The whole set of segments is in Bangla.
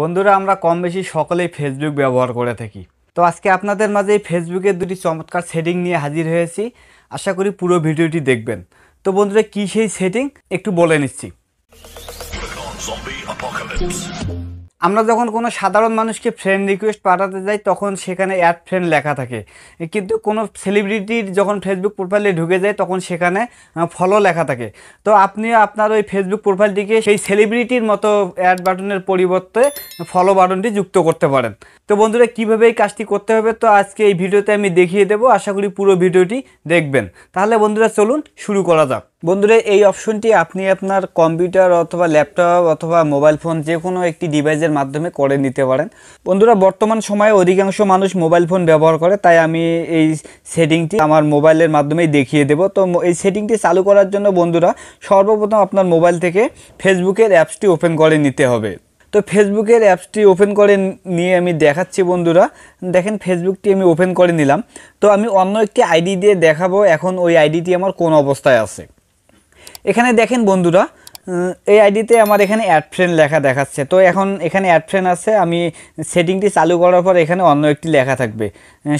বন্ধুরা আমরা কম বেশি সকলেই ফেসবুক ব্যবহার করে থাকি তো আজকে আপনাদের মাঝে এই ফেসবুকের দুটি চমৎকার সেটিং নিয়ে হাজির হয়েছি আশা করি পুরো ভিডিওটি দেখবেন তো বন্ধুরা কী সেই সেটিং একটু বলে নিচ্ছি আমরা যখন কোনো সাধারণ মানুষকে ফ্রেন্ড রিকোয়েস্ট পাঠাতে যাই তখন সেখানে অ্যাড ফ্রেন্ড লেখা থাকে কিন্তু কোনো সেলিব্রিটির যখন ফেসবুক প্রোফাইলে ঢুকে যায় তখন সেখানে ফলো লেখা থাকে তো আপনিও আপনার ওই ফেসবুক প্রোফাইলটিকে সেই সেলিব্রিটির মতো অ্যাড বাটনের পরিবর্তে ফলো বাটনটি যুক্ত করতে পারেন তো বন্ধুরা কীভাবে এই কাজটি করতে হবে তো আজকে এই ভিডিওতে আমি দেখিয়ে দেবো আশা করি পুরো ভিডিওটি দেখবেন তাহলে বন্ধুরা চলুন শুরু করা যাক বন্ধুরা এই অপশনটি আপনি আপনার কম্পিউটার অথবা ল্যাপটপ অথবা মোবাইল ফোন যে কোনো একটি ডিভাইসের মাধ্যমে করে নিতে পারেন বন্ধুরা বর্তমান সময়ে অধিকাংশ মানুষ মোবাইল ফোন ব্যবহার করে তাই আমি এই সেটিংটি আমার মোবাইলের মাধ্যমেই দেখিয়ে দেব তো এই সেটিংটি চালু করার জন্য বন্ধুরা সর্বপ্রথম আপনার মোবাইল থেকে ফেসবুকের অ্যাপসটি ওপেন করে নিতে হবে তো ফেসবুকের অ্যাপসটি ওপেন করে নিয়ে আমি দেখাচ্ছি বন্ধুরা দেখেন ফেসবুকটি আমি ওপেন করে নিলাম তো আমি অন্য একটি আইডি দিয়ে দেখাবো এখন ওই আইডিটি আমার কোন অবস্থায় আছে এখানে দেখেন বন্ধুরা এই আইডিতে আমার এখানে অ্যাড ফ্রেন্ড লেখা দেখাচ্ছে তো এখন এখানে অ্যাড ফ্রেন্ড আছে আমি সেটিংটি চালু করার পর এখানে অন্য একটি লেখা থাকবে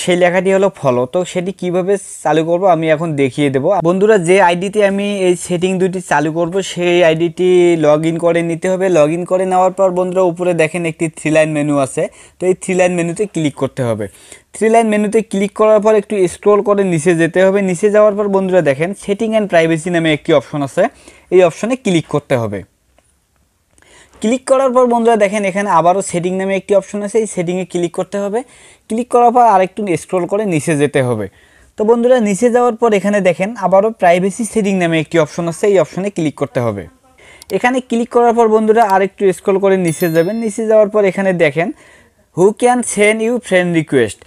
সেই লেখাটি হলো ফলো তো সেটি কিভাবে চালু করব আমি এখন দেখিয়ে দেব বন্ধুরা যে আইডিতে আমি এই সেটিং দুটি চালু করব সেই আইডিটি লগ করে নিতে হবে লগ করে নেওয়ার পর বন্ধুরা উপরে দেখেন একটি থ্রি লাইন মেনু আছে তো এই থ্রি লাইন মেনুতে ক্লিক করতে হবে থ্রি লাইন মেনুতে ক্লিক করার পর একটু স্ক্রোল করে নিচে যেতে হবে নিচে যাওয়ার পর বন্ধুরা দেখেন সেটিং অ্যান্ড প্রাইভেসি নামে একটি অপশন আছে এই অপশনে ক্লিক করতে হবে ক্লিক করার পর বন্ধুরা দেখেন এখানে আবারও সেটিং নামে একটি অপশন আছে এই সেটিংয়ে ক্লিক করতে হবে ক্লিক করার পর আরেকটু স্ক্রোল করে নিচে যেতে হবে তো বন্ধুরা নিচে যাওয়ার পর এখানে দেখেন আবারও প্রাইভেসি সেটিং নামে একটি অপশন আছে এই অপশনে ক্লিক করতে হবে এখানে ক্লিক করার পর বন্ধুরা আরেকটু স্ক্রল করে নিচে যাবেন নিচে যাওয়ার পর এখানে দেখেন who can send you friend request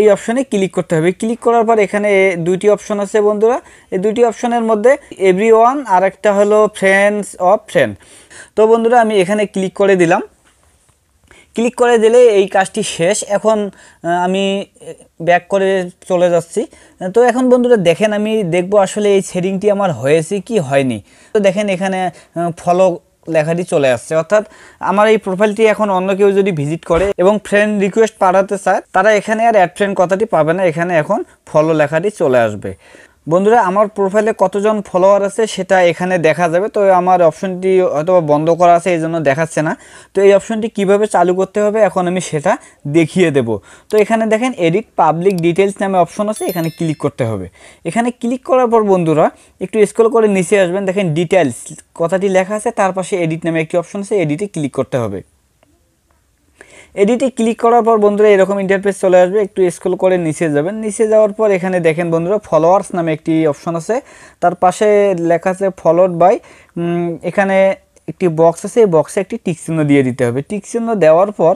এই অপশনে ক্লিক করতে হবে ক্লিক করার পর এখানে দুইটি অপশন আছে বন্ধুরা এই দুইটি অপশনের মধ্যে এভরি ওয়ান আর একটা হলো ফ্রেন্ডস অফ ফ্রেন্ড তো বন্ধুরা আমি এখানে ক্লিক করে দিলাম ক্লিক করে দিলে এই কাজটি শেষ এখন আমি ব্যাক করে চলে যাচ্ছি তো এখন বন্ধুরা দেখেন আমি দেখব আসলে এই শেডিংটি আমার হয়েছে কি হয়নি তো দেখেন এখানে ফলো লেখাটি চলে আসছে অর্থাৎ আমার এই প্রোফাইলটি এখন অন্য কেউ যদি ভিজিট করে এবং ফ্রেন্ড রিকোয়েস্ট পাঠাতে চায় তারা এখানে আর অ্যাড ফ্রেন্ড কথাটি পাবে না এখানে এখন ফলো লেখাটি চলে আসবে বন্ধুরা আমার প্রোফাইলে কতজন ফলোয়ার আছে সেটা এখানে দেখা যাবে তো আমার অপশনটি হয়তো বন্ধ করা আছে এই জন্য দেখাচ্ছে না তো এই অপশনটি কিভাবে চালু করতে হবে এখন আমি সেটা দেখিয়ে দেব তো এখানে দেখেন এডিট পাবলিক ডিটেলস নামে অপশন আছে এখানে ক্লিক করতে হবে এখানে ক্লিক করার পর বন্ধুরা একটু স্ক্রল করে নিচে আসবেন দেখেন ডিটেলস কথাটি লেখা আছে তার পাশে এডিট নামে একটি অপশন আছে এডিটে ক্লিক করতে হবে এডিটে ক্লিক করার পর বন্ধুরা এরকম ইন্টারফেস চলে আসবে একটু স্ক্রল করে নিচে যাবেন নিচে যাওয়ার পর এখানে দেখেন বন্ধুরা ফলোয়ার্স নামে একটি অপশন আছে তার পাশে লেখা আছে ফলোড বাই এখানে একটি বক্স আছে এই বক্সে একটি টিকচিহ্ন দিয়ে দিতে হবে টিকচিহ্ন দেওয়ার পর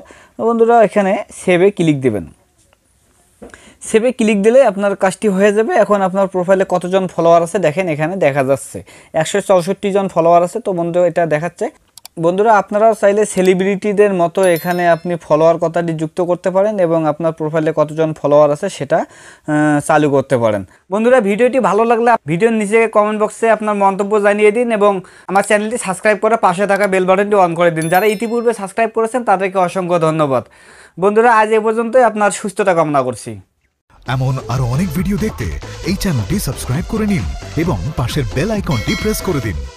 বন্ধুরা এখানে সেভে ক্লিক দেবেন সেভে ক্লিক দিলে আপনার কাজটি হয়ে যাবে এখন আপনার প্রোফাইলে কতজন ফলোয়ার আছে দেখেন এখানে দেখা যাচ্ছে একশো জন ফলোয়ার আছে তো বন্ধু এটা দেখাচ্ছে বন্ধুরা আপনারাও চাইলে সেলিব্রিটিদের মতো এখানে আপনি ফলোয়ার কথাটি যুক্ত করতে পারেন এবং আপনার প্রোফাইলে কতজন ফলোয়ার আছে সেটা চালু করতে পারেন বন্ধুরা ভিডিওটি ভালো লাগলে ভিডিওর নিচে কমেন্ট বক্সে আপনার মন্তব্য জানিয়ে দিন এবং আমার চ্যানেলটি সাবস্ক্রাইব করে পাশে থাকা বেল বাটনটি অন করে দিন যারা ইতিপূর্বে সাবস্ক্রাইব করেছেন তাদেরকে অসংখ্য ধন্যবাদ বন্ধুরা আজ এ পর্যন্তই আপনার সুস্থতা কামনা করছি এমন আরও অনেক ভিডিও দেখতে এই চ্যানেলটি সাবস্ক্রাইব করে নিন এবং পাশের বেল আইকনটি প্রেস করে দিন